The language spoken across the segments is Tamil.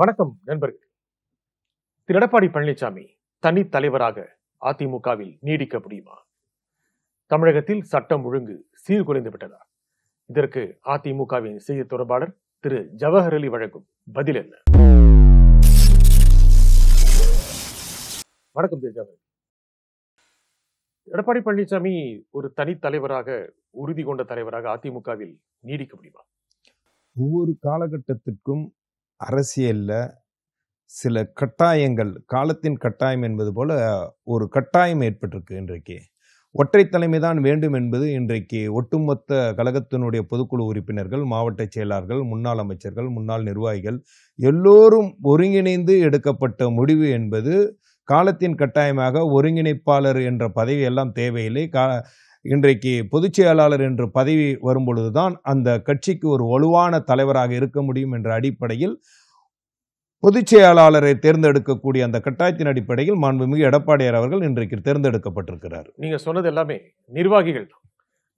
வணக்கம் நண்பர்கள் திரு எடப்பாடி பழனிசாமி தனி தலைவராக அதிமுகவில் நீடிக்க முடியுமா தமிழகத்தில் சட்டம் ஒழுங்கு சீர்குலைந்து விட்டதா இதற்கு அதிமுகவின் செய்தி தொடர்பாளர் திரு ஜவஹர் அலி வழங்கும் பதில் என்ன வணக்கம் திரு ஜவஹர் எடப்பாடி பழனிசாமி ஒரு தனித்தலைவராக உறுதி கொண்ட தலைவராக அதிமுகவில் நீடிக்க முடியுமா ஒவ்வொரு காலகட்டத்திற்கும் அரசியலில் சில கட்டாயங்கள் காலத்தின் கட்டாயம் என்பது போல ஒரு கட்டாயம் ஏற்பட்டிருக்கு இன்றைக்கு ஒற்றை தலைமை தான் வேண்டும் என்பது இன்றைக்கு ஒட்டுமொத்த கழகத்தினுடைய பொதுக்குழு உறுப்பினர்கள் மாவட்ட செயலாளர்கள் முன்னாள் அமைச்சர்கள் முன்னாள் நிர்வாகிகள் எல்லோரும் ஒருங்கிணைந்து எடுக்கப்பட்ட முடிவு என்பது காலத்தின் கட்டாயமாக ஒருங்கிணைப்பாளர் என்ற பதவி எல்லாம் தேவையில்லை கா இன்றைக்கு பொதுச் செயலாளர் என்ற பதவி தான் அந்த கட்சிக்கு ஒரு வலுவான தலைவராக இருக்க முடியும் என்ற அடிப்படையில் பொதுச் செயலாளரை தேர்ந்தெடுக்கக்கூடிய அந்த கட்டாயத்தின் அடிப்படையில் மாண்புமிகு எடப்பாடியார் அவர்கள் இன்றைக்கு தேர்ந்தெடுக்கப்பட்டிருக்கிறார் நீங்கள் சொன்னது எல்லாமே நிர்வாகிகள்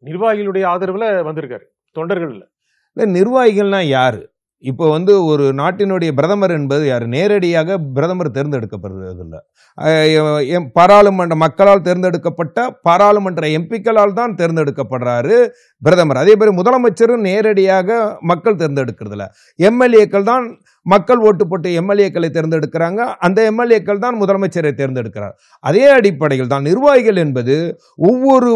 நிர்வாகிகளுடைய ஆதரவில் வந்திருக்காரு தொண்டர்கள் இல்லை இல்லை நிர்வாகிகள்னா யார் இப்போ வந்து ஒரு நாட்டினுடைய பிரதமர் என்பது யார் நேரடியாக பிரதமர் தேர்ந்தெடுக்கப்படுவதில்லை பாராளுமன்ற மக்களால் தேர்ந்தெடுக்கப்பட்ட பாராளுமன்ற எம்பிக்களால் தான் தேர்ந்தெடுக்கப்படுறாரு பிரதமர் அதே மாதிரி முதலமைச்சரும் நேரடியாக மக்கள் தேர்ந்தெடுக்கிறதில்ல எம்எல்ஏக்கள் தான் மக்கள் ஓட்டு போட்டு எம்எல்ஏக்களை தேர்ந்தெடுக்கிறாங்க அந்த எம்எல்ஏக்கள் தான் முதலமைச்சரை தேர்ந்தெடுக்கிறார் அதே அடிப்படையில் தான் நிர்வாகிகள் என்பது ஒவ்வொரு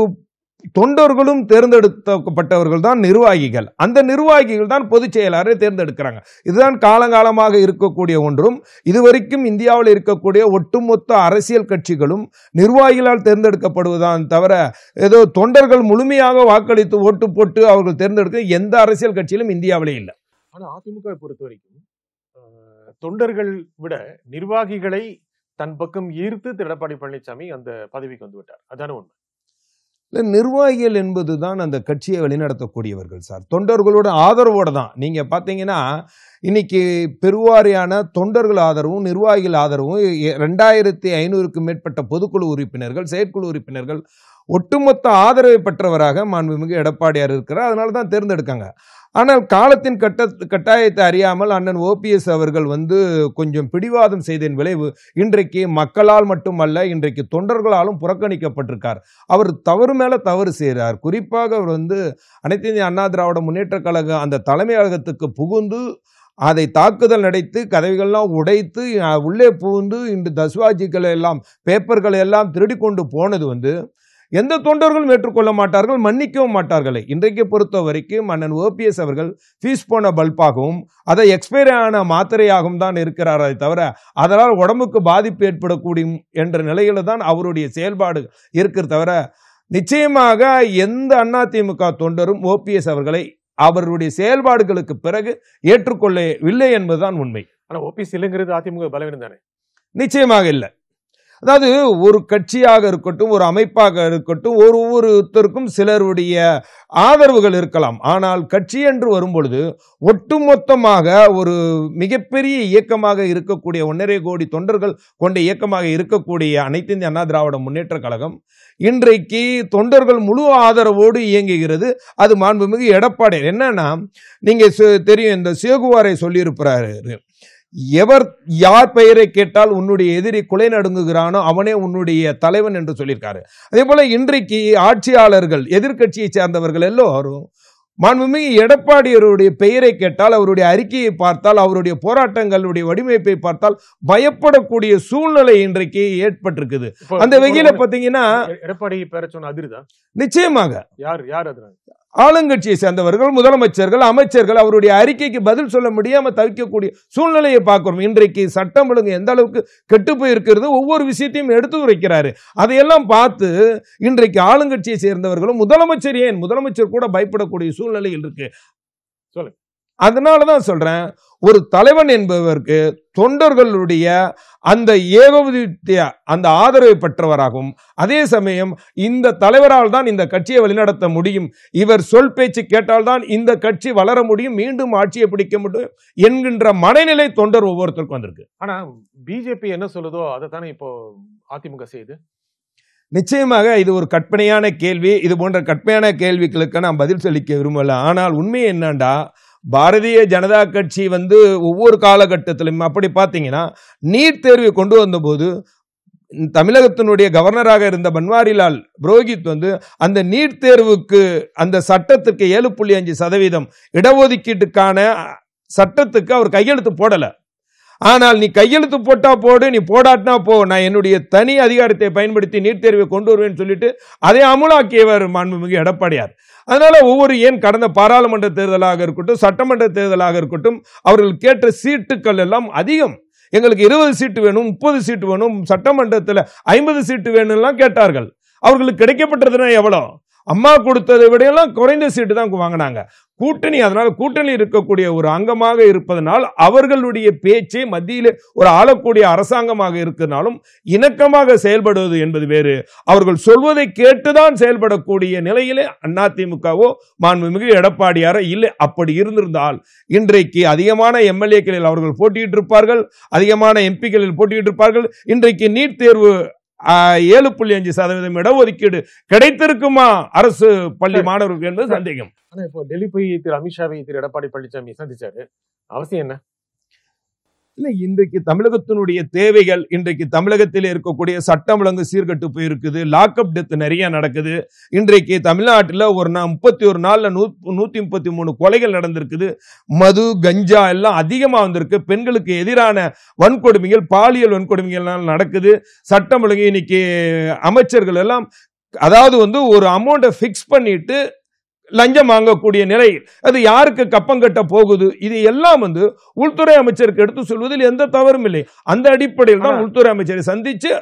தொண்டர்களும் தேர்ந்தெடுத்தப்பட்டவர்கள் தான் நிர்வாகிகள் அந்த நிர்வாகிகள் தான் பொதுச் செயலாளரை தேர்ந்தெடுக்கிறாங்க இதுதான் காலங்காலமாக இருக்கக்கூடிய ஒன்றும் இதுவரைக்கும் இந்தியாவில் இருக்கக்கூடிய ஒட்டுமொத்த அரசியல் கட்சிகளும் நிர்வாகிகளால் தேர்ந்தெடுக்கப்படுவதான் தவிர ஏதோ தொண்டர்கள் முழுமையாக வாக்களித்து ஓட்டு போட்டு அவர்கள் தேர்ந்தெடுக்க எந்த அரசியல் கட்சியிலும் இந்தியாவிலே இல்லை ஆனால் அதிமுக பொறுத்த வரைக்கும் தொண்டர்கள் விட நிர்வாகிகளை தன் பக்கம் ஈர்த்து எடப்பாடி பழனிசாமி அந்த பதவிக்கு வந்துவிட்டார் அதான உண்மை இல்லை நிர்வாகிகள் என்பது தான் அந்த கட்சியை வழிநடத்தக்கூடியவர்கள் சார் தொண்டர்களோட ஆதரவோடு தான் நீங்கள் பார்த்தீங்கன்னா இன்னைக்கு பெருவாரியான தொண்டர்கள் ஆதரவும் நிர்வாகிகள் ஆதரவும் ரெண்டாயிரத்தி ஐநூறுக்கு மேற்பட்ட பொதுக்குழு உறுப்பினர்கள் செயற்குழு உறுப்பினர்கள் ஒட்டுமொத்த ஆதரவை பெற்றவராக மாண்புமிகு எடப்பாடியார் இருக்கிறார் அதனால தான் தேர்ந்தெடுக்காங்க ஆனால் காலத்தின் கட்ட கட்டாயத்தை அறியாமல் அண்ணன் ஓபிஎஸ் அவர்கள் வந்து கொஞ்சம் பிடிவாதம் செய்ததன் விளைவு இன்றைக்கு மக்களால் மட்டுமல்ல இன்றைக்கு தொண்டர்களாலும் புறக்கணிக்கப்பட்டிருக்கார் அவர் தவறு மேலே தவறு செய்கிறார் குறிப்பாக அவர் வந்து அனைத்து இந்திய அண்ணா திராவிட முன்னேற்ற கழக அந்த தலைமை அழகத்துக்கு புகுந்து அதை தாக்குதல் நடைத்து கதவைகள்லாம் உடைத்து உள்ளே புகுந்து இன்று தஸ்வாஜிகளை எல்லாம் பேப்பர்களை எல்லாம் திருடி கொண்டு போனது வந்து எந்த தொண்டர்களும் ஏற்றுக்கொள்ள மாட்டார்கள் மன்னிக்கவும் மாட்டார்களே இன்றைக்கு பொறுத்த வரைக்கும் மன்னன் ஓபிஎஸ் அவர்கள் ஃபீஸ் போன பல்பாகவும் அதை எக்ஸ்பைரி ஆன மாத்திரையாகவும் தான் இருக்கிறாரே தவிர அதனால் உடம்புக்கு பாதிப்பு ஏற்படக்கூடும் என்ற நிலையில தான் அவருடைய செயல்பாடு இருக்கிற தவிர நிச்சயமாக எந்த அதிமுக தொண்டரும் ஓபிஎஸ் அவர்களை அவருடைய செயல்பாடுகளுக்கு பிறகு ஏற்றுக்கொள்ளவில்லை என்பதுதான் உண்மை ஆனால் ஓபிஎஸ் இல்லைங்கிறது அதிமுக பலவீனம் தானே நிச்சயமாக இல்லை அதாவது ஒரு கட்சியாக இருக்கட்டும் ஒரு அமைப்பாக இருக்கட்டும் ஒரு ஒவ்வொருத்தருக்கும் சிலருடைய ஆதரவுகள் இருக்கலாம் ஆனால் கட்சி என்று வரும்பொழுது ஒட்டுமொத்தமாக ஒரு மிகப்பெரிய இயக்கமாக இருக்கக்கூடிய ஒன்றரை கோடி தொண்டர்கள் கொண்ட இயக்கமாக இருக்கக்கூடிய அனைத்து இந்திய அண்ணா திராவிட முன்னேற்ற கழகம் இன்றைக்கு தொண்டர்கள் முழு ஆதரவோடு இயங்குகிறது அது மாண்புமிகு எடப்பாடி என்னன்னா நீங்கள் தெரியும் இந்த சிவகுவாரை சொல்லியிருப்பாரு எவர் யார் பெயரை கேட்டால் உன்னுடைய எதிரி குலை நடுங்குகிறானோ அவனே உன்னுடைய தலைவன் என்று சொல்லியிருக்காரு அதே போல இன்றைக்கு ஆட்சியாளர்கள் எதிர்கட்சியை சேர்ந்தவர்கள் எல்லோரும் மாண்புமிகு எடப்பாடியருடைய பெயரை கேட்டால் அவருடைய அறிக்கையை பார்த்தால் அவருடைய போராட்டங்களுடைய வடிவமைப்பை பார்த்தால் பயப்படக்கூடிய சூழ்நிலை இன்றைக்கு ஏற்பட்டிருக்குது அந்த வகையில பாத்தீங்கன்னா எடப்பாடி பேர சொன்ன அதிர்தான் நிச்சயமாக யார் யார் அதிர் ஆளுங்கட்சியை சேர்ந்தவர்கள் முதலமைச்சர்கள் அமைச்சர்கள் அவருடைய அறிக்கைக்கு பதில் சொல்ல முடியாமல் தவிக்கக்கூடிய சூழ்நிலையை பார்க்கிறோம் இன்றைக்கு சட்டம் ஒழுங்கு எந்த அளவுக்கு கெட்டு போயிருக்கிறது ஒவ்வொரு விஷயத்தையும் எடுத்து உரைக்கிறாரு அதையெல்லாம் பார்த்து இன்றைக்கு ஆளுங்கட்சியை சேர்ந்தவர்களும் முதலமைச்சர் ஏன் முதலமைச்சர் கூட பயப்படக்கூடிய சூழ்நிலையில் இருக்கு சொல்லுங்க அதனால தான் சொல்கிறேன் ஒரு தலைவன் என்பவருக்கு தொண்டர்களுடைய அந்த ஏகோதித்திய அந்த ஆதரவை பெற்றவராகவும் அதே சமயம் இந்த தலைவரால் தான் இந்த கட்சியை வழிநடத்த முடியும் இவர் சொல் பேச்சு கேட்டால்தான் இந்த கட்சி வளர முடியும் மீண்டும் ஆட்சியை பிடிக்க முடியும் என்கின்ற மனநிலை தொண்டர் ஒவ்வொருத்தருக்கும் வந்திருக்கு ஆனால் பிஜேபி என்ன சொல்லுதோ அதை தானே இப்போ அதிமுக செய்யுது நிச்சயமாக இது ஒரு கற்பனையான கேள்வி இது போன்ற கற்பனையான கேள்விகளுக்கு நான் பதில் சொல்லிக்க விரும்பல ஆனால் உண்மை என்னண்டா பாரதிய ஜனதா கட்சி வந்து ஒவ்வொரு காலகட்டத்திலும் அப்படி பார்த்தீங்கன்னா நீட் தேர்வை கொண்டு வந்தபோது தமிழகத்தினுடைய கவர்னராக இருந்த பன்வாரிலால் புரோஹித் வந்து அந்த நீட் தேர்வுக்கு அந்த சட்டத்துக்கு ஏழு புள்ளி அஞ்சு சதவீதம் இடஒதுக்கீட்டுக்கான சட்டத்துக்கு அவர் கையெழுத்து போடலை ஆனால் நீ கையெழுத்து போட்டா போடு நீ போடாட்டினா போ நான் என்னுடைய தனி அதிகாரத்தை பயன்படுத்தி நீட் தேர்வை கொண்டு வருவேன்னு சொல்லிட்டு அதை அமுலாக்கியவர் மாண்புமிகு எடப்பாடியார் அதனால ஒவ்வொரு ஏன் கடந்த பாராளுமன்ற தேர்தலாக இருக்கட்டும் சட்டமன்ற தேர்தலாக இருக்கட்டும் அவர்கள் கேட்ட சீட்டுக்கள் எல்லாம் அதிகம் எங்களுக்கு இருபது சீட்டு வேணும் முப்பது சீட்டு வேணும் சட்டமன்றத்தில் ஐம்பது சீட்டு வேணும்லாம் கேட்டார்கள் அவர்களுக்கு கிடைக்கப்பட்டதுன்னா எவ்வளோ அம்மா கொடுத்ததை விடையெல்லாம் குறைந்த சீட்டு தான் வாங்கினாங்க கூட்டணி அதனால் கூட்டணி இருக்கக்கூடிய ஒரு அங்கமாக இருப்பதனால் அவர்களுடைய பேச்சை மத்தியில் ஒரு ஆளக்கூடிய அரசாங்கமாக இருக்கிறனாலும் இணக்கமாக செயல்படுவது என்பது வேறு அவர்கள் சொல்வதை கேட்டுதான் செயல்படக்கூடிய நிலையிலே அதிமுகவோ மாண்புமிகு எடப்பாடியார இல்லை அப்படி இருந்திருந்தால் இன்றைக்கு அதிகமான எம்எல்ஏக்களில் அவர்கள் போட்டியிட்டிருப்பார்கள் அதிகமான எம்பிக்களில் போட்டியிட்டிருப்பார்கள் இன்றைக்கு நீட் தேர்வு ஏழு புள்ளி அஞ்சு சதவீதம் இடஒதுக்கீடு கிடைத்திருக்குமா அரசு பள்ளி மாணவர்கள் என்பது சந்தேகம் ஆனா இப்போ டெல்லி போய் திரு அமித்ஷாவை திரு எடப்பாடி பழனிசாமி சந்திச்சாரு அவசியம் என்ன இல்லை இன்றைக்கு தமிழகத்தினுடைய தேவைகள் இன்றைக்கு தமிழகத்தில் இருக்கக்கூடிய சட்டம் ஒழுங்கு சீர்கட்டு போயிருக்குது லாக்அப் டெத் நிறைய நடக்குது இன்றைக்கு தமிழ்நாட்டில் ஒரு நான் முப்பத்தி ஒரு நாளில் நூ நூற்றி முப்பத்தி மூணு கொலைகள் நடந்திருக்குது மது கஞ்சா எல்லாம் அதிகமாக வந்திருக்கு பெண்களுக்கு எதிரான வன்கொடுமைகள் பாலியல் வன்கொடுமைகள்லாம் நடக்குது சட்டம் ஒழுங்கு இன்னைக்கு அமைச்சர்கள் எல்லாம் அதாவது வந்து ஒரு அமௌண்ட்டை ஃபிக்ஸ் பண்ணிட்டு லஞ்சம் வாங்கக்கூடிய நிலையில் அது யாருக்கு கட்ட போகுது இது எல்லாம் வந்து உள்துறை அமைச்சருக்கு எடுத்து சொல்வதில் எந்த தவறும் இல்லை அந்த அடிப்படையில் தான் உள்துறை அமைச்சரை சந்திச்சு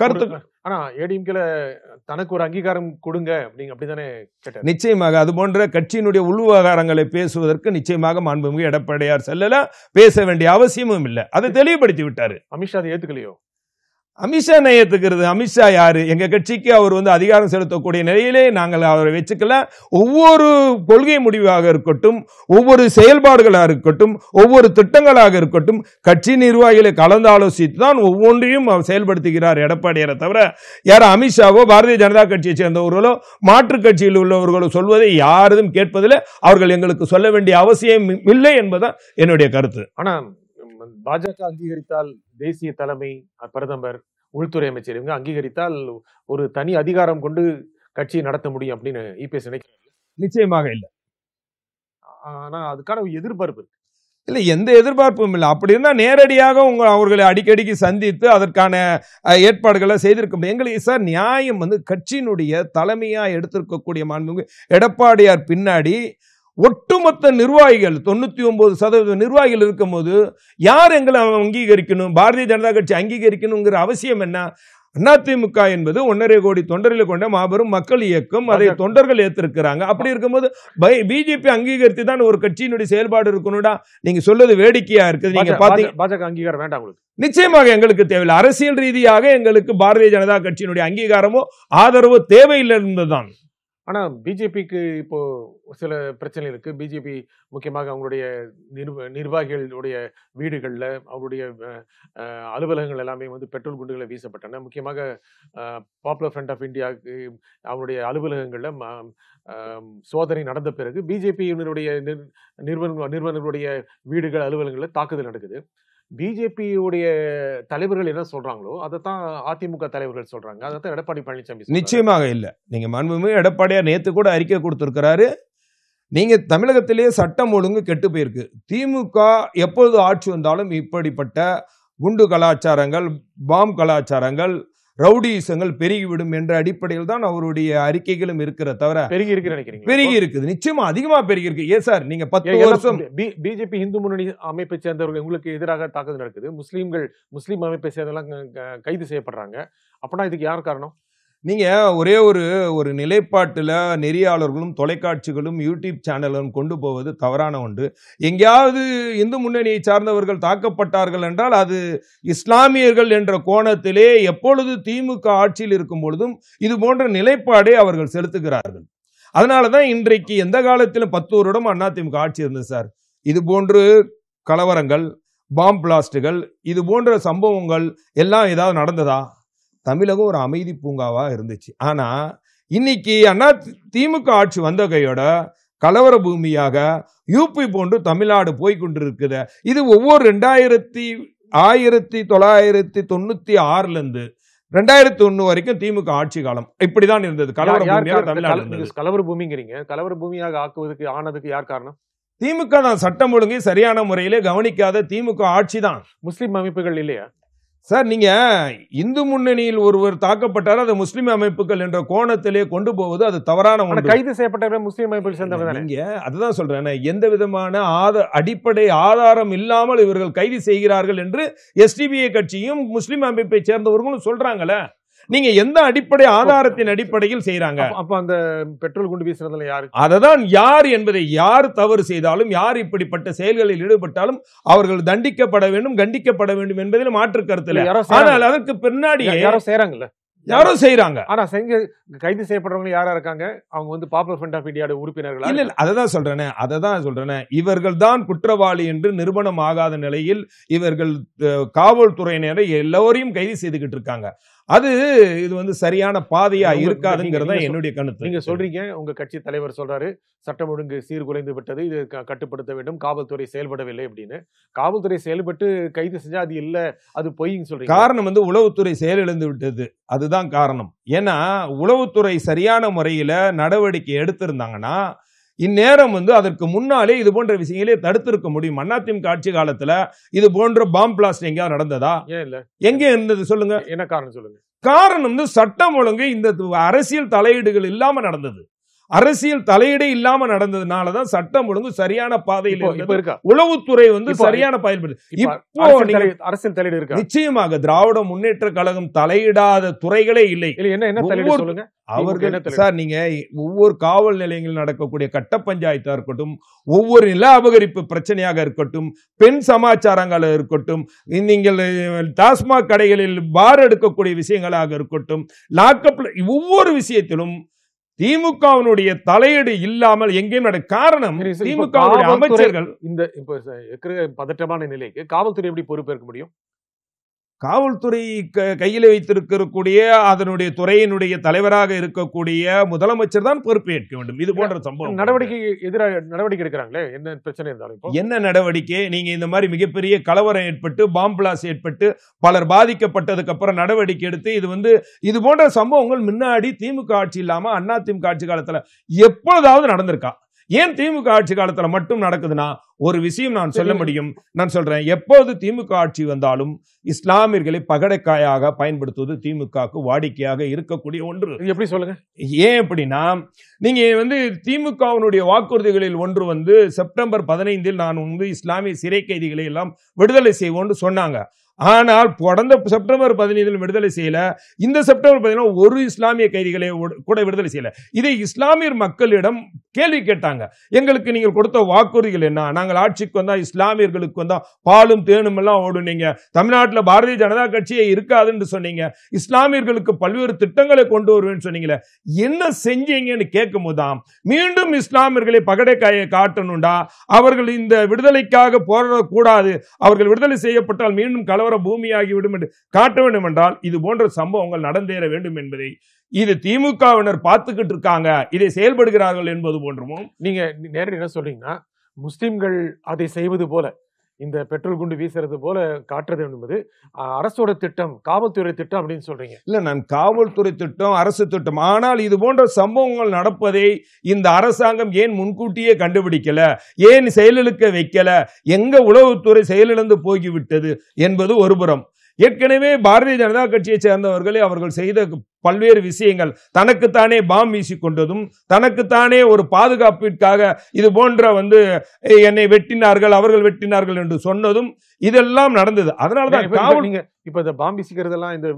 கருத்து ஆனா தனக்கு ஒரு அங்கீகாரம் கொடுங்க அப்படிங்க நிச்சயமாக அது போன்ற கட்சியினுடைய உள்விவகாரங்களை பேசுவதற்கு நிச்சயமாக மாண்புமிகு எடப்பாடியார் செல்லல பேச வேண்டிய அவசியமும் இல்லை அதை தெளிவுபடுத்தி விட்டாரு அமித்ஷா அதை ஏத்துக்கலையோ அமித்ஷா நயத்துக்கிறது அமித்ஷா யாரு எங்கள் கட்சிக்கு அவர் வந்து அதிகாரம் செலுத்தக்கூடிய நிலையிலே நாங்கள் அவரை வச்சுக்கல ஒவ்வொரு கொள்கை முடிவாக இருக்கட்டும் ஒவ்வொரு செயல்பாடுகளாக இருக்கட்டும் ஒவ்வொரு திட்டங்களாக இருக்கட்டும் கட்சி நிர்வாகிகளை கலந்து ஆலோசித்து தான் ஒவ்வொன்றையும் அவர் செயல்படுத்துகிறார் எடப்பாடியாரை தவிர யார் அமித்ஷாவோ பாரதிய ஜனதா கட்சியை சேர்ந்தவர்களோ மாற்றுக் கட்சியில் உள்ளவர்களோ சொல்வதை யாரும் கேட்பதில் அவர்கள் எங்களுக்கு சொல்ல வேண்டிய அவசியம் இல்லை என்பதுதான் என்னுடைய கருத்து ஆனால் பாஜக அங்கீகரித்தால் தேசிய தலைமை பிரதமர் உள்துறை அமைச்சர் இவங்க அங்கீகரித்தால் ஒரு தனி அதிகாரம் கொண்டு கட்சியை நடத்த முடியும் அப்படின்னு இபிஎஸ் e நினைக்கிறாங்க நிச்சயமாக இல்லை ஆனா அதுக்கான எதிர்பார்ப்பு இருக்கு இல்லை எந்த எதிர்பார்ப்பும் இல்லை அப்படி இருந்தால் நேரடியாக உங்கள் அவர்களை அடிக்கடிக்கு சந்தித்து அதற்கான ஏற்பாடுகளை செய்திருக்க முடியும் எங்களுக்கு சார் நியாயம் வந்து கட்சியினுடைய தலைமையாக எடுத்திருக்கக்கூடிய மாண்புமிகு எடப்பாடியார் பின்னாடி ஒட்டுமொத்த நிர்வாகிகள் தொண்ணூற்றி ஒம்பது சதவீத நிர்வாகிகள் இருக்கும்போது யார் எங்களை அங்கீகரிக்கணும் பாரதிய ஜனதா கட்சி அங்கீகரிக்கணுங்கிற அவசியம் என்ன அதிமுக என்பது ஒன்றரை கோடி தொண்டர்கள் கொண்ட மாபெரும் மக்கள் இயக்கம் அதை தொண்டர்கள் ஏற்றிருக்கிறாங்க அப்படி இருக்கும்போது பிஜேபி அங்கீகரித்து தான் ஒரு கட்சியினுடைய செயல்பாடு இருக்கணும்டா நீங்க சொல்றது வேடிக்கையா இருக்குது நீங்க பாத்தீங்க பாஜக அங்கீகாரம் வேண்டாம் உங்களுக்கு நிச்சயமாக எங்களுக்கு தேவையில்லை அரசியல் ரீதியாக எங்களுக்கு பாரதிய ஜனதா கட்சியினுடைய அங்கீகாரமோ ஆதரவோ தேவையில்லை என்பதுதான் ஆனால் பிஜேபிக்கு இப்போது சில பிரச்சனை இருக்குது பிஜேபி முக்கியமாக அவங்களுடைய நிர்வ நிர்வாகிகளுடைய வீடுகளில் அவருடைய அலுவலகங்கள் எல்லாமே வந்து பெட்ரோல் குண்டுகளை வீசப்பட்டன முக்கியமாக பாப்புலர் ஃப்ரண்ட் ஆஃப் இந்தியாவுக்கு அவருடைய அலுவலகங்களில் சோதனை நடந்த பிறகு பிஜேபியினுடைய நிறுவன நிறுவனங்களுடைய வீடுகள் அலுவலகங்களில் தாக்குதல் நடக்குது பிஜேபியுடைய தலைவர்கள் என்ன சொல்றாங்களோ அதை தான் அதிமுக தலைவர்கள் சொல்றாங்க அதை தான் எடப்பாடி பழனிசாமி நிச்சயமாக இல்லை நீங்க மண்புமிகு எடப்பாடியா நேத்து கூட அறிக்கை கொடுத்துருக்கிறாரு நீங்க தமிழகத்திலேயே சட்டம் ஒழுங்கு கெட்டு போயிருக்கு திமுக எப்பொழுது ஆட்சி வந்தாலும் இப்படிப்பட்ட குண்டு கலாச்சாரங்கள் பாம் கலாச்சாரங்கள் ரவுடிசங்கள் பெருகிவிடும் என்ற அடிப்படையில் தான் அவருடைய அறிக்கைகளும் இருக்கிற தவிர பெருகி இருக்கு பெருகி இருக்குது நிச்சயமா அதிகமா பெருகி இருக்கு ஏ சார் நீங்க பத்து வருஷம் பிஜேபி இந்து முன்னணி அமைப்பை சேர்ந்தவர்கள் உங்களுக்கு எதிராக தாக்குதல் நடக்குது முஸ்லீம்கள் முஸ்லீம் அமைப்பை சேர்ந்தவங்க கைது செய்யப்படுறாங்க அப்படின்னா இதுக்கு யார் காரணம் நீங்கள் ஒரே ஒரு ஒரு நிலைப்பாட்டில் நெறியாளர்களும் தொலைக்காட்சிகளும் யூடியூப் சேனலும் கொண்டு போவது தவறான ஒன்று எங்கேயாவது இந்து முன்னணியை சார்ந்தவர்கள் தாக்கப்பட்டார்கள் என்றால் அது இஸ்லாமியர்கள் என்ற கோணத்திலே எப்பொழுது திமுக ஆட்சியில் இருக்கும் பொழுதும் இது போன்ற நிலைப்பாடே அவர்கள் செலுத்துகிறார்கள் அதனால தான் இன்றைக்கு எந்த காலத்திலும் பத்து வருடம் அதிமுக ஆட்சி இருந்தது சார் இது போன்று கலவரங்கள் பாம் பிளாஸ்டுகள் இது போன்ற சம்பவங்கள் எல்லாம் ஏதாவது நடந்ததா தமிழகம் ஒரு அமைதி பூங்காவாக இருந்துச்சு ஆனால் இன்னைக்கு அண்ணா திமுக ஆட்சி வந்த கையோட கலவர பூமியாக யூபி போன்று தமிழ்நாடு போய் கொண்டிருக்குத இது ஒவ்வொரு ரெண்டாயிரத்தி ஆயிரத்தி தொள்ளாயிரத்தி ஆறுல ஆறுலேருந்து ரெண்டாயிரத்தி ஒண்ணு வரைக்கும் திமுக ஆட்சி காலம் இப்படிதான் இருந்தது கலவர கலவர பூமிங்கிறீங்க கலவர பூமியாக ஆக்குவதற்கு ஆனதுக்கு யார் காரணம் திமுக தான் சட்டம் ஒழுங்கை சரியான முறையிலே கவனிக்காத திமுக ஆட்சி தான் முஸ்லீம் அமைப்புகள் இல்லையா சார் நீங்கள் இந்து முன்னணியில் ஒருவர் தாக்கப்பட்டால் அது முஸ்லீம் அமைப்புகள் என்ற கோணத்திலே கொண்டு போவது அது தவறான கைது செய்யப்பட்ட முஸ்லீம் அமைப்பில் சேர்ந்தவர் அதுதான் சொல்றேன் எந்த விதமான ஆத அடிப்படை ஆதாரம் இல்லாமல் இவர்கள் கைது செய்கிறார்கள் என்று எஸ்டிபிஐ கட்சியும் முஸ்லீம் அமைப்பை சேர்ந்தவர்களும் சொல்கிறாங்களே நீங்க எந்த அடிப்படை ஆதாரத்தின் அடிப்படையில் செய்யறாங்க அப்ப அந்த பெட்ரோல் குண்டு வீசுறதுல யாரு அததான் யார் என்பதை யார் தவறு செய்தாலும் யார் இப்படிப்பட்ட செயல்களில் ஈடுபட்டாலும் அவர்கள் தண்டிக்கப்பட வேண்டும் கண்டிக்கப்பட வேண்டும் என்பதில் மாற்று கருத்துல ஆனால் அதற்கு பின்னாடி யாரோ செய்யறாங்கல்ல யாரோ செய்யறாங்க ஆனா செங்க கைது செய்யப்படுறவங்க யாரா இருக்காங்க அவங்க வந்து பாப்புலர் ஃப்ரண்ட் ஆஃப் இந்தியாவோட உறுப்பினர்கள் இல்ல இல்ல அதை தான் சொல்றேனே அதை தான் சொல்றேனே இவர்கள் தான் குற்றவாளி என்று நிறுவனம் ஆகாத நிலையில் இவர்கள் காவல்துறையினரை எல்லோரையும் கைது செய்துகிட்டு இருக்காங்க அது இது வந்து சரியான பாதையா இருக்காதுங்கிறத என்னுடைய கணத்து நீங்க சொல்றீங்க உங்க கட்சி தலைவர் சொல்றாரு சட்டம் ஒழுங்கு சீர்குலைந்து விட்டது இது கட்டுப்படுத்த வேண்டும் காவல்துறை செயல்படவில்லை அப்படின்னு காவல்துறை செயல்பட்டு கைது செஞ்சா அது இல்ல அது பொய்ன்னு சொல்றீங்க காரணம் வந்து உளவுத்துறை செயலிழந்து விட்டது அதுதான் காரணம் ஏன்னா உளவுத்துறை சரியான முறையில நடவடிக்கை எடுத்திருந்தாங்கன்னா இந்நேரம் வந்து அதற்கு முன்னாலே இது போன்ற விஷயங்களே தடுத்திருக்க முடியும் அதிமுக ஆட்சி காலத்துல இது போன்ற பாம் பிளாஸ்ட் எங்கேயாவது நடந்ததா எங்க இருந்தது சொல்லுங்க என்ன காரணம் சொல்லுங்க காரணம் வந்து சட்டம் ஒழுங்கு இந்த அரசியல் தலையீடுகள் இல்லாம நடந்தது அரசியல் தலையீடே இல்லாம நடந்ததுனால தான் சட்டம் ஒழுங்கு சரியான பாதையில் உளவுத்துறை வந்து சரியான பாதையில் இப்போ அரசியல் தலையீடு இருக்கு நிச்சயமாக திராவிட முன்னேற்ற கழகம் தலையிடாத துறைகளே இல்லை என்ன சொல்லுங்க அவர்கள் சார் நீங்க ஒவ்வொரு காவல் நிலையங்களில் நடக்கக்கூடிய கட்ட பஞ்சாயத்தா இருக்கட்டும் ஒவ்வொரு நில அபகரிப்பு பிரச்சனையாக இருக்கட்டும் பெண் சமாச்சாரங்களாக இருக்கட்டும் நீங்கள் டாஸ்மாக் கடைகளில் பார் எடுக்கக்கூடிய விஷயங்களாக இருக்கட்டும் லாக்அப் ஒவ்வொரு விஷயத்திலும் திமுகவினுடைய தலையீடு இல்லாமல் எங்கேயும் நடக்க காரணம் திமுக அமைச்சர்கள் இந்த இப்போ பதற்றமான நிலைக்கு காவல்துறை எப்படி பொறுப்பேற்க முடியும் காவல்துறை க கையில் வைத்திருக்கக்கூடிய அதனுடைய துறையினுடைய தலைவராக இருக்கக்கூடிய முதலமைச்சர் தான் பொறுப்பேற்க வேண்டும் இது போன்ற சம்பவம் நடவடிக்கை எதிராக நடவடிக்கை எடுக்கிறாங்களே என்ன பிரச்சனை இருந்தாலும் என்ன நடவடிக்கை நீங்க இந்த மாதிரி மிகப்பெரிய கலவரம் ஏற்பட்டு பாம்பிளாஸ் ஏற்பட்டு பலர் பாதிக்கப்பட்டதுக்கு அப்புறம் நடவடிக்கை எடுத்து இது வந்து இது போன்ற சம்பவங்கள் முன்னாடி திமுக ஆட்சி இல்லாம அதிமுக ஆட்சி காலத்துல எப்பொழுதாவது நடந்திருக்கா ஏன் திமுக ஆட்சி காலத்தில் மட்டும் நடக்குதுன்னா ஒரு விஷயம் நான் சொல்ல முடியும் நான் சொல்றேன் எப்போது திமுக ஆட்சி வந்தாலும் இஸ்லாமியர்களை பகடைக்காயாக பயன்படுத்துவது திமுகக்கு வாடிக்கையாக இருக்கக்கூடிய ஒன்று எப்படி சொல்லுங்க ஏன் அப்படின்னா நீங்க வந்து திமுகவினுடைய வாக்குறுதிகளில் ஒன்று வந்து செப்டம்பர் பதினைந்தில் நான் வந்து இஸ்லாமிய சிறை கைதிகளை எல்லாம் விடுதலை செய்வோம்னு சொன்னாங்க ஆனால் கடந்த செப்டம்பர் பதினைந்தில் விடுதலை செய்யல இந்த செப்டம்பர் பதினேழு ஒரு இஸ்லாமிய கைதிகளை கூட விடுதலை செய்யல இதை இஸ்லாமியர் மக்களிடம் கேள்வி கேட்டாங்க எங்களுக்கு நீங்கள் கொடுத்த வாக்குறுதிகள் என்ன நாங்கள் ஆட்சிக்கு வந்தால் இஸ்லாமியர்களுக்கு வந்தால் பாலும் தேனும் எல்லாம் நீங்க தமிழ்நாட்டில் பாரதிய ஜனதா கட்சியே இருக்காதுன்னு சொன்னீங்க இஸ்லாமியர்களுக்கு பல்வேறு திட்டங்களை கொண்டு வருவேன்னு சொன்னீங்களே என்ன செஞ்சீங்கன்னு கேட்கும் போதுதான் மீண்டும் இஸ்லாமியர்களை பகடைக்காயை காட்டணும்டா அவர்கள் இந்த விடுதலைக்காக போராடக்கூடாது அவர்கள் விடுதலை செய்யப்பட்டால் மீண்டும் கலவ கலவர பூமியாகிவிடும் என்று காட்ட வேண்டும் என்றால் இது போன்ற சம்பவங்கள் நடந்தேற வேண்டும் என்பதை இது திமுகவினர் பார்த்துக்கிட்டு இருக்காங்க இதை செயல்படுகிறார்கள் என்பது போன்றமும் நீங்க நேரில் என்ன சொல்றீங்கன்னா முஸ்லிம்கள் அதை செய்வது போல இந்த பெட்ரோல் குண்டு வீசுறது போல காட்டுறது என்பது அரசோட திட்டம் காவல்துறை திட்டம் அப்படின்னு சொல்றீங்க இல்ல நான் காவல்துறை திட்டம் அரசு திட்டம் ஆனால் இது போன்ற சம்பவங்கள் நடப்பதை இந்த அரசாங்கம் ஏன் முன்கூட்டியே கண்டுபிடிக்கல ஏன் செயலிழுக்க வைக்கல எங்க உளவுத்துறை செயலிழந்து போய்விட்டது என்பது ஒருபுறம் ஏற்கனவே பாரதிய ஜனதா கட்சியை சேர்ந்தவர்களே அவர்கள் செய்த பல்வேறு விஷயங்கள் தனக்குத்தானே பாம் வீசி கொண்டதும் தனக்குத்தானே ஒரு பாதுகாப்பிற்காக இது போன்ற வந்து என்னை வெட்டினார்கள் அவர்கள் வெட்டினார்கள் என்று சொன்னதும் இதெல்லாம் நடந்தது அதனால தான் இப்ப இந்த பாம் வீசிக்கிறதெல்லாம் இந்த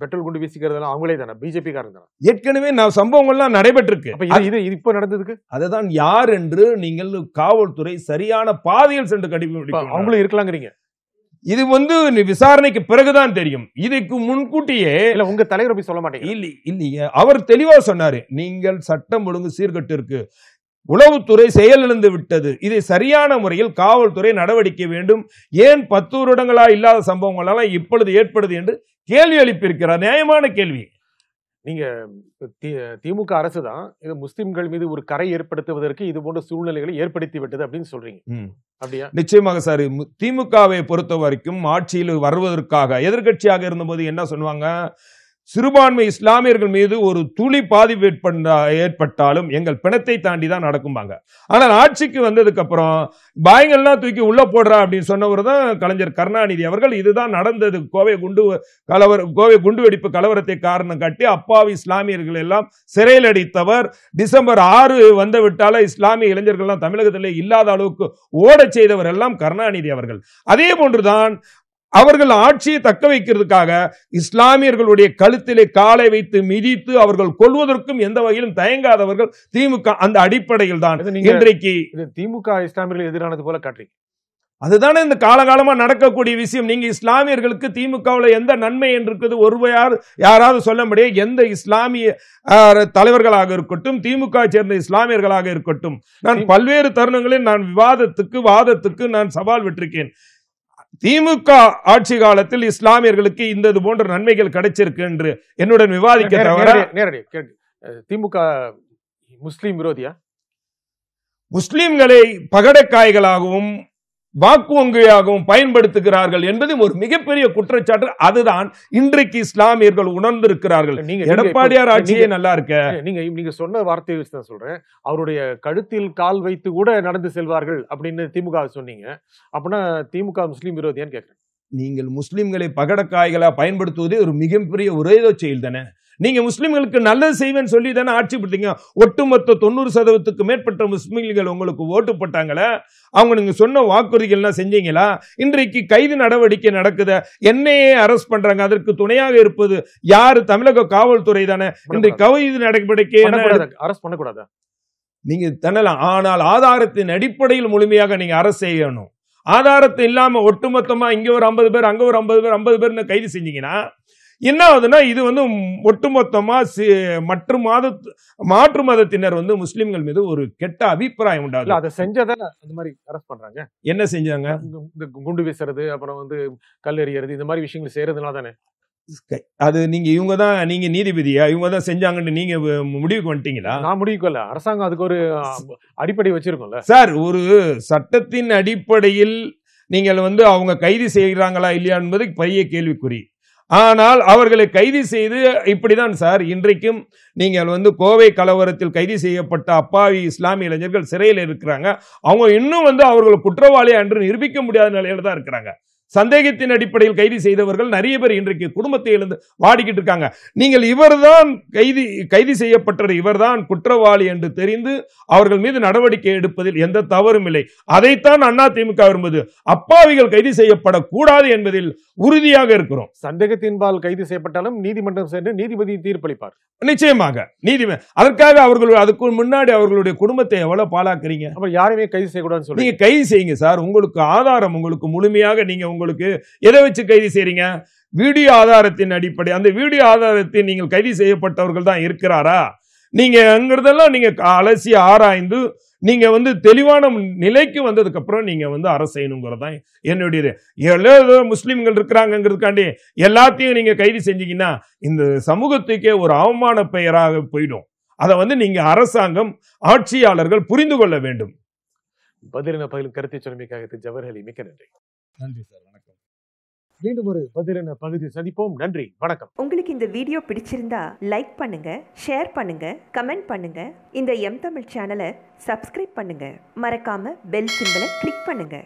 பெட்ரோல் குண்டு வீசிக்கிறதெல்லாம் அவங்களே தானே பிஜேபி காரங்க ஏற்கனவே நான் சம்பவங்கள்லாம் நடைபெற்றிருக்கு இது இப்போ நடந்ததுக்கு அதுதான் யார் என்று நீங்கள் காவல்துறை சரியான பாதையில் சென்று கடிப்பு அவங்களும் இருக்கலாங்கிறீங்க இது வந்து விசாரணைக்கு பிறகுதான் தெரியும் இதுக்கு முன்கூட்டியே இல்ல உங்க தலைவர் அப்படி சொல்ல மாட்டேங்க இல்லை இல்லையே அவர் தெளிவா சொன்னாரு நீங்கள் சட்டம் ஒழுங்கு சீர்கட்டு இருக்கு உளவுத்துறை செயலிழந்து விட்டது இதை சரியான முறையில் காவல்துறை நடவடிக்கை வேண்டும் ஏன் பத்து வருடங்களா இல்லாத சம்பவங்களெல்லாம் இப்பொழுது ஏற்படுது என்று கேள்வி எழுப்பியிருக்கிறார் நியாயமான கேள்வி நீங்க திமுக அரசு தான் இது முஸ்லிம்கள் மீது ஒரு கரை ஏற்படுத்துவதற்கு இது போன்ற சூழ்நிலைகளை ஏற்படுத்தி விட்டது அப்படின்னு சொல்றீங்க அப்படியா நிச்சயமாக சார் திமுகவை பொறுத்த வரைக்கும் ஆட்சியில் வருவதற்காக எதிர்கட்சியாக இருந்தபோது என்ன சொல்லுவாங்க சிறுபான்மை இஸ்லாமியர்கள் மீது ஒரு துளி பாதிப்பு ஏற்பட்டா ஏற்பட்டாலும் எங்கள் பிணத்தை தாண்டி தான் நடக்கும்பாங்க ஆனால் ஆட்சிக்கு வந்ததுக்கு அப்புறம் பாயங்கள்லாம் தூக்கி உள்ள போடுறா அப்படின்னு சொன்னவர் தான் கலைஞர் கருணாநிதி அவர்கள் இதுதான் நடந்தது கோவை குண்டு கலவர கோவை குண்டுவெடிப்பு கலவரத்தை காரணம் காட்டி அப்பாவி இஸ்லாமியர்கள் எல்லாம் சிறையில் அடித்தவர் டிசம்பர் ஆறு வந்து விட்டால இஸ்லாமிய இளைஞர்கள்லாம் தமிழகத்திலே இல்லாத அளவுக்கு ஓடச் செய்தவர் எல்லாம் கருணாநிதி அவர்கள் அதே போன்றுதான் அவர்கள் ஆட்சியை தக்க வைக்கிறதுக்காக இஸ்லாமியர்களுடைய கழுத்திலே காலை வைத்து மிதித்து அவர்கள் கொள்வதற்கும் எந்த வகையிலும் தயங்காதவர்கள் திமுக அந்த அடிப்படையில் தான் இன்றைக்கு திமுக இஸ்லாமியர்கள் எதிரானது போல காட்டுறீங்க அதுதானே இந்த காலகாலமா நடக்கக்கூடிய விஷயம் நீங்க இஸ்லாமியர்களுக்கு திமுகவில் எந்த நன்மை என்று இருக்குது ஒருவையார் யாராவது சொல்ல முடியாது எந்த இஸ்லாமிய தலைவர்களாக இருக்கட்டும் திமுக சேர்ந்த இஸ்லாமியர்களாக இருக்கட்டும் நான் பல்வேறு தருணங்களில் நான் விவாதத்துக்கு வாதத்துக்கு நான் சவால் விட்டிருக்கேன் திமுக ஆட்சி காலத்தில் இஸ்லாமியர்களுக்கு இந்த இது போன்ற நன்மைகள் கிடைச்சிருக்கு என்று என்னுடன் விவாதிக்க திமுக முஸ்லீம் விரோதியா முஸ்லிம்களை பகடக்காய்களாகவும் வங்கியாகவும் பயன்படுத்துகிறார்கள் என்பது ஒரு மிகப்பெரிய குற்றச்சாட்டு அதுதான் இன்றைக்கு இஸ்லாமியர்கள் உணர்ந்திருக்கிறார்கள் நீங்க எடப்பாடியார் ஆட்சியே நல்லா இருக்க நீங்க நீங்க சொன்ன வார்த்தையை வச்சு தான் சொல்றேன் அவருடைய கழுத்தில் கால் வைத்து கூட நடந்து செல்வார்கள் அப்படின்னு திமுக சொன்னீங்க அப்படின்னா திமுக முஸ்லீம் விரோதியான்னு கேட்குறேன் நீங்கள் முஸ்லிம்களை பகடக்காய்களா பயன்படுத்துவதே ஒரு மிகப்பெரிய ஒரே செயல் தானே நீங்க முஸ்லீம்களுக்கு நல்லது செய்வேன்னு சொல்லி தானே ஆட்சி படுத்தீங்க ஒட்டுமொத்த தொண்ணூறு சதவீதத்துக்கு மேற்பட்ட முஸ்லீம்கள் உங்களுக்கு ஓட்டு போட்டாங்களே அவங்க நீங்க சொன்ன வாக்குறுதிகள்லாம் செஞ்சீங்களா இன்றைக்கு கைது நடவடிக்கை நடக்குத என்னையே அரெஸ்ட் பண்றாங்க அதற்கு துணையாக இருப்பது யாரு தமிழக காவல்துறை தானே இன்றைக்கு கைது நடவடிக்கை அரெஸ்ட் பண்ணக்கூடாது நீங்க தன்னலாம் ஆனால் ஆதாரத்தின் அடிப்படையில் முழுமையாக நீங்க அரசு செய்யணும் ஆதாரத்தை இல்லாம ஒட்டுமொத்தமா இங்க ஒரு ஐம்பது பேர் அங்க ஒரு ஐம்பது பேர் ஐம்பது பேர்னு கைது செஞ்சீங்கன்னா என்ன ஆகுதுன்னா இது வந்து ஒட்டுமொத்தமாக மற்ற மாத மாற்று மதத்தினர் வந்து முஸ்லிம்கள் மீது ஒரு கெட்ட அபிப்பிராயம் உண்டாது அதை செஞ்சதை அந்த மாதிரி அரெஸ்ட் பண்ணுறாங்க என்ன செஞ்சாங்க இந்த குண்டு வீசுறது அப்புறம் வந்து கல் இந்த மாதிரி விஷயங்கள் செய்யறதுனால தானே அது நீங்க இவங்க தான் நீங்க நீதிபதியா இவங்க தான் செஞ்சாங்கன்னு நீங்க முடிவுக்கு வந்துட்டீங்களா நான் முடிவுக்கு இல்ல அரசாங்கம் அதுக்கு ஒரு அடிப்படை வச்சிருக்கோம்ல சார் ஒரு சட்டத்தின் அடிப்படையில் நீங்கள் வந்து அவங்க கைது செய்கிறாங்களா இல்லையா என்பது பெரிய கேள்விக்குறி ஆனால் அவர்களை கைது செய்து இப்படிதான் சார் இன்றைக்கும் நீங்கள் வந்து கோவை கலவரத்தில் கைது செய்யப்பட்ட அப்பாவி இஸ்லாமிய இளைஞர்கள் சிறையில் இருக்கிறாங்க அவங்க இன்னும் வந்து அவர்களை குற்றவாளி என்று நிரூபிக்க முடியாத நிலையில தான் இருக்கிறாங்க சந்தேகத்தின் அடிப்படையில் கைது செய்தவர்கள் நிறைய பேர் இன்றைக்கு குடும்பத்தை எழுந்து வாடிக்கிட்டு இருக்காங்க நீங்கள் இவர்தான் கைது கைது செய்யப்பட்டது இவர்தான் குற்றவாளி என்று தெரிந்து அவர்கள் மீது நடவடிக்கை எடுப்பதில் எந்த தவறும் இல்லை அதைத்தான் அண்ணா திமுக விரும்புது அப்பாவிகள் கைது செய்யப்படக்கூடாது என்பதில் உறுதியாக இருக்கிறோம் சந்தேகத்தின்பால் கைது செய்யப்பட்டாலும் நீதிமன்றம் சென்று நீதிபதி தீர்ப்பளிப்பார் நிச்சயமாக நீதிமன்றம் அதற்காக அவர்கள் அதுக்கு முன்னாடி அவர்களுடைய குடும்பத்தை எவ்வளவு பாலாக்குறீங்க யாருமே கைது செய்யக்கூடாதுன்னு நீங்க கைது செய்யுங்க சார் உங்களுக்கு ஆதாரம் உங்களுக்கு முழுமையாக நீங்க உங்களுக்கு எதை வச்சு கைது செய்கிறீங்க வீடியோ ஆதாரத்தின் அடிப்படை அந்த வீடியோ ஆதாரத்தில் நீங்கள் கைது செய்யப்பட்டவர்கள் தான் இருக்கிறாரா நீங்கள் அங்கிறதெல்லாம் நீங்கள் அலசி ஆராய்ந்து நீங்கள் வந்து தெளிவான நிலைக்கு வந்ததுக்கப்புறம் நீங்கள் வந்து அரசெய்யணுங்கிறது தான் என்னுடைய எவ்வளோ முஸ்லீம்கள் இருக்கிறாங்கங்கிறதுக்காண்டி எல்லாத்தையும் நீங்கள் கைது செஞ்சீங்கன்னா இந்த சமூகத்துக்கே ஒரு அவமான பெயராக போயிடும் அதை வந்து நீங்கள் அரசாங்கம் ஆட்சியாளர்கள் புரிந்து கொள்ள வேண்டும் பதிலின பயிலும் கருத்தை சொன்னமைக்காக ஜவஹர் மிக்க நன்றி நன்றி சார் வணக்கம் மீண்டும் ஒரு பதிலின பகுதி சந்திப்போம் நன்றி வணக்கம் உங்களுக்கு இந்த வீடியோ பிடிச்சிருந்தா லைக் பண்ணுங்க ஷேர் பண்ணுங்க கமெண்ட் பண்ணுங்க இந்த எம் தமிழ் சேனலை சப்ஸ்கிரைப் பண்ணுங்க மறக்காம பெல் சிம்பிளை கிளிக் பண்ணுங்க